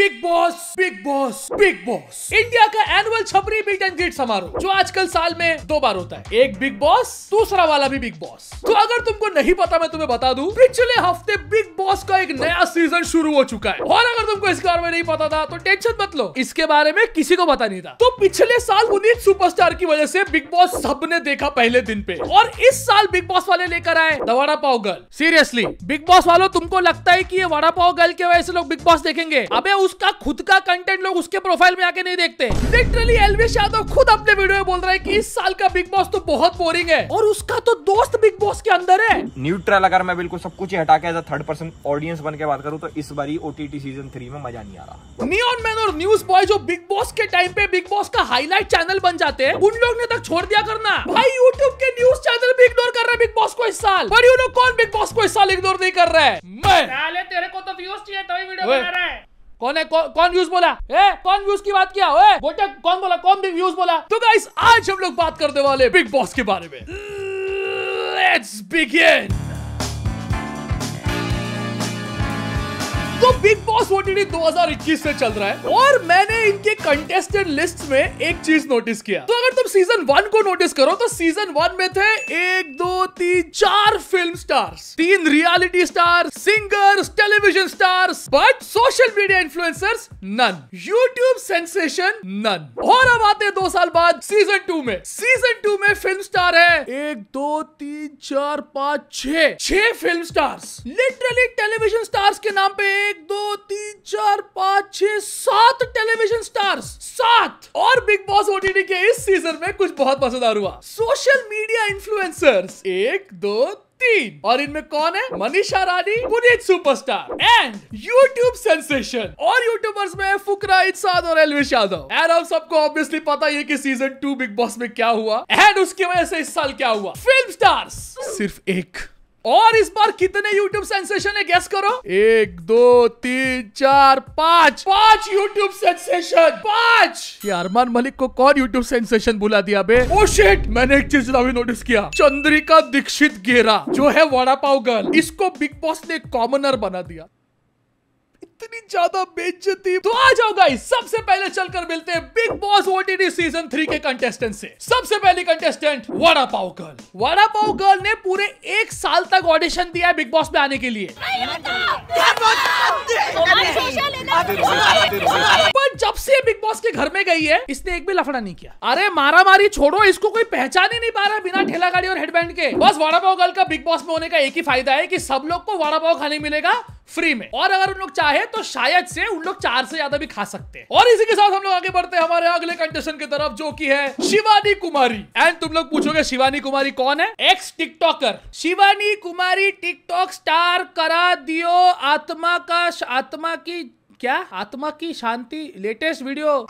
Big Boss Bigg Boss Bigg Boss India का annual छपरी meet and greet समारोह जो आजकल साल में दो बार होता है एक बिग बॉस दूसरा वाला भी बिग बॉस तो अगर तुमको नहीं पता मैं तुम्हें बता दूं पिछले हफ्ते बिग बॉस का एक नया सीजन शुरू हो चुका है और अगर तुमको इस बारे में नहीं पता था तो टेंशन मत लो इसके बारे में किसी को पता नहीं था तो पिछले साल उन्हीं सुपरस्टार की वजह से बिग बॉस सबने देखा पहले दिन पे और इस साल बिग बॉस वाले लेकर आए दवाड़ा पाओ pav girl seriously Bigg Boss वालों तुमको लगता है की ये वड़ा पाव गर्ल के वजह से लोग बिग बॉस देखेंगे अब उस उसका खुद का कंटेंट लोग उसके प्रोफाइल में आके नहीं देखते लिटरली एलवेश यादव खुद अपने वीडियो में बोल रहा है कि इस साल का बिग बॉस तो बहुत बोरिंग है और उसका तो दोस्त बिग बॉस के अंदर है न्यूट्रल अगर मैं बिल्कुल सब कुछ हटा के एज थर्ड पर्सन ऑडियंस बन के बात करूँ तो इस बार ओटीटी सीजन थ्री में मजा नहीं आ रहा नियॉन मैन और न्यूज बॉय जो बिग बॉस के टाइम पे बिग बॉस का हाईलाइट चैनल बन जाते हैं उन लोग ने तक छोड़ दिया करना भाई यूट्यूब के न्यूज चैनल भी इग्नोर कर रहे बिग बॉस को इस साल पर यू लोग कौन बिग बॉस को इस साल इग्नोर नहीं कर रहे हैं मैं तेरे को तो व्यूज चाहिए तभी वीडियो बना रहा है कौन है कौ, कौन व्यूज बोला ए, कौन व्यूज की बात किया बोटे कौन बोला कौन बिग व्यूज बोला तो गाइस आज हम लोग बात करने वाले बिग बॉस के बारे में लेट्स बिगिन तो बिग बॉस ओटीटी इक्कीस से चल रहा है और मैंने इनके कंटेस्टेंट लिस्ट में एक चीज नोटिस किया तो अगर तुम सीजन वन को नोटिस करो तो सीजन वन में थे एक दो तीन चार फिल्म स्टार्स तीन reality star singers television stars but social media influencers none YouTube sensation none और अब आते दो साल बाद सीजन टू में सीजन टू में फिल्म स्टार है एक दो तीन चार पाँच छ छ film stars literally television stars के नाम पे एक दो तीन चार पाँच पांच छह सात टेलीविजन स्टार्स सात और बिग बॉस ओटीटी के इस सीजन में कुछ बहुत मजेदार हुआ सोशल मीडिया इन्फ्लुएंसर्स एक दो तीन और इनमें कौन है Manisha Rani Puneet superstar and YouTube sensation और यूट्यूबर्स में फुकरा इत और एलविश यादव एंड हम सबको ऑब्वियसली पता ही है कि सीजन टू बिग बॉस में क्या हुआ एंड उसकी वजह से इस साल क्या हुआ फिल्म स्टार्स सिर्फ एक और इस बार कितने YouTube सेंसेशन है गैस करो एक दो तीन चार पाँच पांच YouTube सेंसेशन पांच अरमान मलिक को कौन YouTube सेंसेशन बुला दिया बे ओ oh, शिट मैंने एक चीज भी नोटिस किया चंद्रिका दीक्षित गेरा जो है वड़ा पाव गर्ल इसको बिग बॉस ने कॉमनर बना दिया इतनी ज्यादा बेचती तो आ जाओ गाई सबसे पहले चलकर मिलते हैं Bigg Boss OTT season three के कंटेस्टेंट से सबसे पहले contestant vada pav girl vada pav girl ने पूरे एक साल तक ऑडिशन दिया है बिग बॉस में आने के लिए पर जब से बिग बॉस के घर में गई है इसने एक भी लफड़ा नहीं किया अरे मारा मारी छोड़ो इसको कोई पहचान ही नहीं पा रहा बिना ठेला गाड़ी और हेडबैंड के बस वड़ा पाव गर्ल का बिग बॉस में होने का एक ही फायदा है की सब लोग को वड़ा पाव खाने मिलेगा फ्री में और अगर उन लोग चाहे तो शायद से उन लोग चार से ज्यादा भी खा सकते हैं और इसी के साथ हम लोग आगे बढ़ते हैं हमारे अगले कंटेस्टेंट की तरफ जो की है शिवानी कुमारी एंड तुम लोग पूछोगे शिवानी कुमारी कौन है ex TikToker Shivani Kumari TikTok star करा दियो आत्मा का आत्मा की क्या आत्मा की शांति लेटेस्ट वीडियो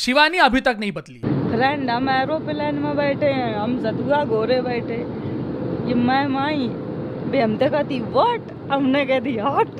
शिवानी अभी तक नहीं बदली फ्रेंड हम एरोप्लेन में बैठे हैं हम जदुआ गोरे बैठे ये मैं माई बे हमते तो कहती वॉट हमने कह दी हॉट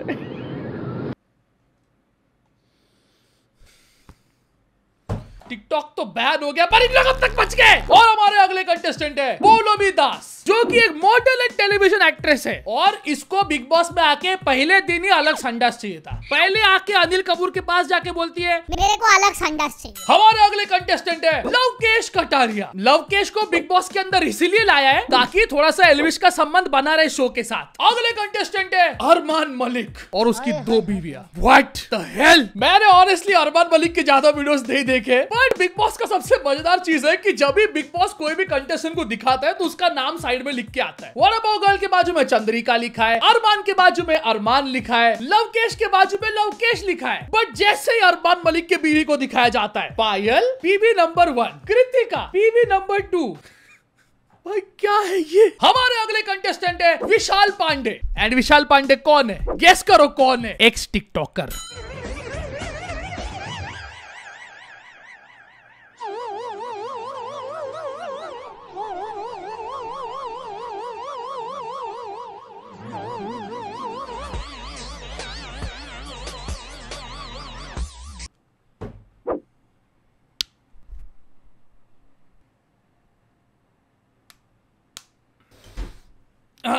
टिकटॉक तो बैन हो गया पर इन लोग अब तक बच गए और हमारे अगले कंटेस्टेंट है बोलो भी दास जो कि एक मॉडल एंड टेलीविजन एक्ट्रेस है और इसको बिग बॉस में आके पहले दिन ही अलग संडास चाहिए था पहले आके अनिल कपूर के पास जाके बोलती है मेरे को अलग संडास चाहिए हमारे अगले कंटेस्टेंट है लवकेश कटारिया लवकेश को बिग बॉस के अंदर इसीलिए लाया है ताकि थोड़ा सा एलविश का संबंध बना रहे शो के साथ अगले कंटेस्टेंट है अरमान मलिक और उसकी दो बीविया व्हाट द हेल मैंने ऑनेस्टली अरमान मलिक के ज्यादा वीडियोस नहीं देखे बट बिग बॉस का सबसे मजेदार चीज है कि जब भी बिग बॉस कोई भी कंटेस्टेंट को दिखाता है तो उसका नाम साइड साइड में लिख के आता है वॉट अबाउट गर्ल के बाजू में चंद्रिका लिखा है अरमान के बाजू में अरमान लिखा है लवकेश के बाजू में लवकेश लिखा है बट जैसे ही अरमान मलिक के बीवी को दिखाया जाता है Payal PV number one Kritika PV number two भाई क्या है ये हमारे अगले कंटेस्टेंट है विशाल पांडे एंड विशाल पांडे कौन है गेस करो कौन है एक्स टिकटॉकर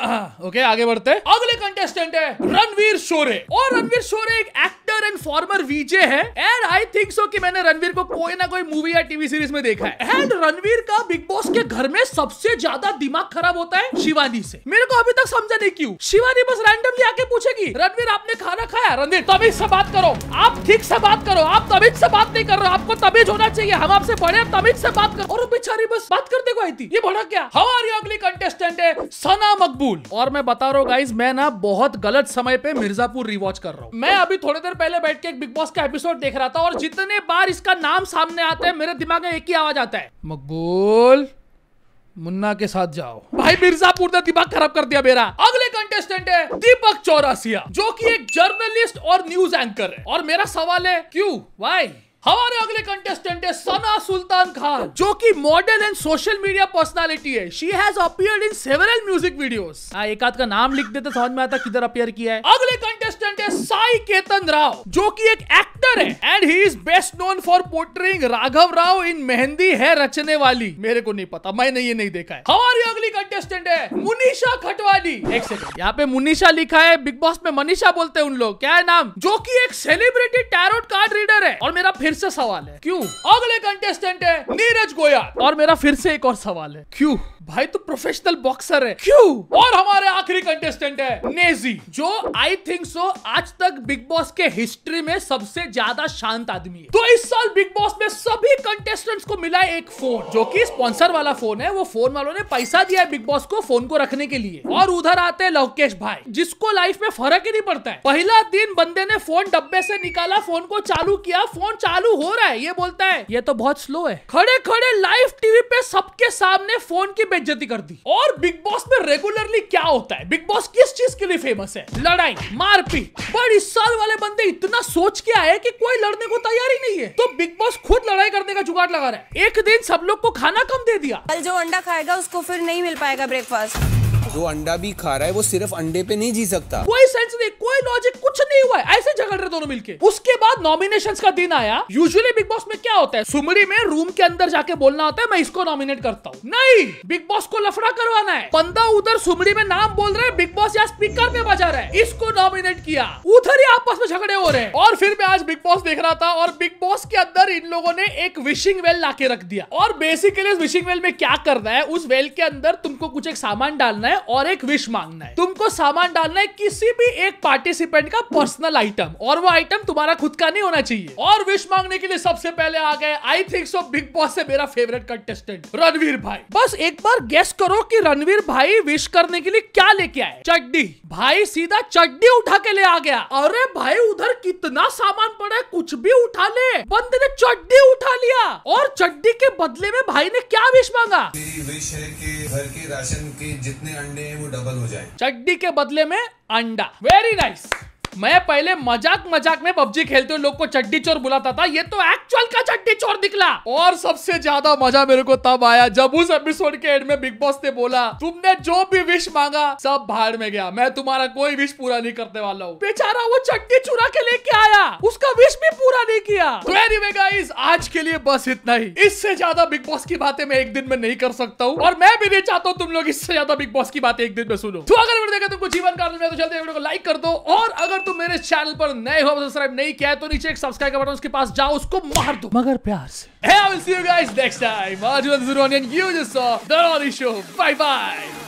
ओके आगे बढ़ते अगले कंटेस्टेंट है रणवीर शोरे और रणवीर शोरे एक फॉर्मर वीजे है एंड आई थिंक सो कि मैंने रणवीर को कोई ना कोई मूवी या टीवी सीरीज में देखा है एंड रणवीर का बिग बॉस के घर में सबसे ज्यादा दिमाग खराब होता है शिवानी से मेरे को अभी तक समझा नहीं क्यूँ शिवानी बस रैंडमली आके पूछेगी रणवीर आपने खाना खाया रणवीर तभी से बात करो आप ठीक से बात करो आप तभी से बात नहीं कर रहे आपको तभी होना चाहिए हम आपसे बड़े तभी से बात करो और बिचारी बस बात करते को आई थी ये बड़ा क्या हमारी अगली कंटेस्टेंट है सना मकबूल और मैं बता रहा हूँ गाइज मैं ना बहुत गलत समय पे मिर्जापुर रिवॉच कर रहा हूँ मैं अभी थोड़ी देर पहले बैठ के एक बिग बॉस का एपिसोड देख रहा था और जितने बार इसका नाम सामने आता है मेरे दिमाग में एक ही आवाज आता है मकबूल मुन्ना के साथ जाओ भाई मिर्जापुर ने दिमाग खराब कर दिया मेरा अगले कंटेस्टेंट है दीपक चौरासिया जो कि एक जर्नलिस्ट और न्यूज एंकर है और मेरा सवाल है क्यों वाई हमारे अगले कंटेस्टेंट है सना सुल्तान खान जो कि model and social media personality है she has appear in several music videos एक आध का नाम लिख देते समझ में आता किधर अपियर किया है अगले कंटेस्टेंट है साई केतन राव जो कि एक एक्टर है and he is best known for portraying Raghav Rao in Mehndi Hai Rachne वाली मेरे को नहीं पता मैंने ये नहीं देखा है हमारी अगली कंटेस्टेंट है मुनीषा खटवाली एक सेकंड यहाँ पे मुनीषा लिखा है बिग बॉस में मनीषा बोलते हैं उन लोग क्या है नाम जो की एक सेलिब्रिटी टैरोट कार्ड रीडर है और मेरा फिर से सवाल है क्यों अगले कंटेस्टेंट है नीरज गोयल और मेरा फिर से एक और सवाल है क्यों भाई तू प्रोफेशनल बॉक्सर है क्यों और हमारे आखिरी कंटेस्टेंट है नेजी जो आई थिंक सो आज तक बिग बॉस के हिस्ट्री में सबसे ज्यादा शांत आदमी है तो इस साल बिग बॉस में सभी कंटेस्टेंट्स को मिला एक फोन जो कि स्पॉन्सर वाला फोन है वो फोन वालों ने पैसा दिया है बिग बॉस को फोन को रखने के लिए और उधर आते हैं लवकेश भाई जिसको लाइफ में फर्क ही नहीं पड़ता है पहला दिन बंदे ने फोन डब्बे से निकाला फोन को चालू किया फोन चालू चालू हो रहा है ये बोलता है ये तो बहुत स्लो है खड़े खड़े लाइव टीवी पे सबके सामने फोन की बेज्जती कर दी और बिग बॉस में रेगुलरली क्या होता है बिग बॉस किस चीज के लिए फेमस है लड़ाई मारपीट पर इस साल वाले बंदे इतना सोच के आए की कोई लड़ने को तैयार ही नहीं है तो बिग बॉस खुद लड़ाई करने का जुगाड़ लगा रहा है एक दिन सब लोग को खाना कम दे दिया कल जो अंडा खाएगा उसको फिर नहीं मिल पाएगा ब्रेकफास्ट जो अंडा भी खा रहा है वो सिर्फ अंडे पे नहीं जी सकता कोई सेंस नहीं कोई लॉजिक कुछ नहीं हुआ है ऐसे झगड़ रहे दोनों मिलके उसके बाद नॉमिनेशन का दिन आया यूजुअली बिग बॉस में क्या होता है सुमरी में रूम के अंदर जाके बोलना होता है मैं इसको नॉमिनेट करता हूँ नहीं बिग बॉस को लफड़ा करवाना है बंदा उधर सुमरी में नाम बोल रहे हैं बिग बॉस यहाँ स्पीकर पे बजा रहा है इसको नॉमिनेट किया उधर ही आपस में झगड़े हो रहे हैं और फिर मैं आज बिग बॉस देख रहा था और बिग बॉस के अंदर इन लोगों ने एक विशिंग वेल ला रख दिया और बेसिकली उस विशिंग वेल में क्या करना है उस वेल के अंदर तुमको कुछ एक सामान डालना है और एक विश मांगना है तुमको सामान डालना है किसी भी एक पार्टिसिपेंट का पर्सनल आइटम और वो आइटम तुम्हारा खुद का नहीं होना चाहिए और विश मांगने के लिए सबसे पहले आ गए I think so Bigg Boss से मेरा फेवरेट कंटेस्टेंट रणवीर भाई बस एक बार गेस करो कि रणवीर भाई विश करने के लिए क्या लेके आए चड्डी भाई सीधा चड्डी उठा के ले आ गया अरे भाई उधर कितना सामान पड़ा है कुछ भी उठा ले बंदे ने चड्डी उठा लिया और चड्डी के बदले में भाई ने क्या विश मांगा मेरी विश है कि घर के राशन के जितने अंडे अंडे वो डबल हो जाए चड्डी के बदले में अंडा वेरी नाइस nice. मैं पहले मजाक मजाक में पबजी खेलते हुए लोग को चड्डी चोर बुलाता था ये तो एक्चुअल का चड्डी चोर दिखला और सबसे ज्यादा मजा मेरे को तब आया जब उस एपिसोड के एंड में बिग बॉस ने बोला तुमने जो भी विश मांगा सब बाहर में गया मैं तुम्हारा कोई विश पूरा नहीं करने वाला हूँ बेचारा वो चड्डी चुरा के लेके आया उसका विश भी पूरा नहीं किया तो anyway आज के लिए बस इतना ही इससे ज्यादा बिग बॉस की बातें मैं एक दिन में नहीं कर सकता हूँ और मैं भी नहीं चाहता हूँ तुम लोग इससे ज्यादा बिग बॉस की बातें एक दिन में सुनो तो अगर देखा तुमको जीवन कारण में तो जल्दी लाइक कर दो और अगर अगर तुम मेरे चैनल पर नए हो सब्सक्राइब नहीं किया है तो नीचे एक सब्सक्राइब बटन उसके पास जाओ उसको मार दो मगर प्यार से I will you next time show bye bye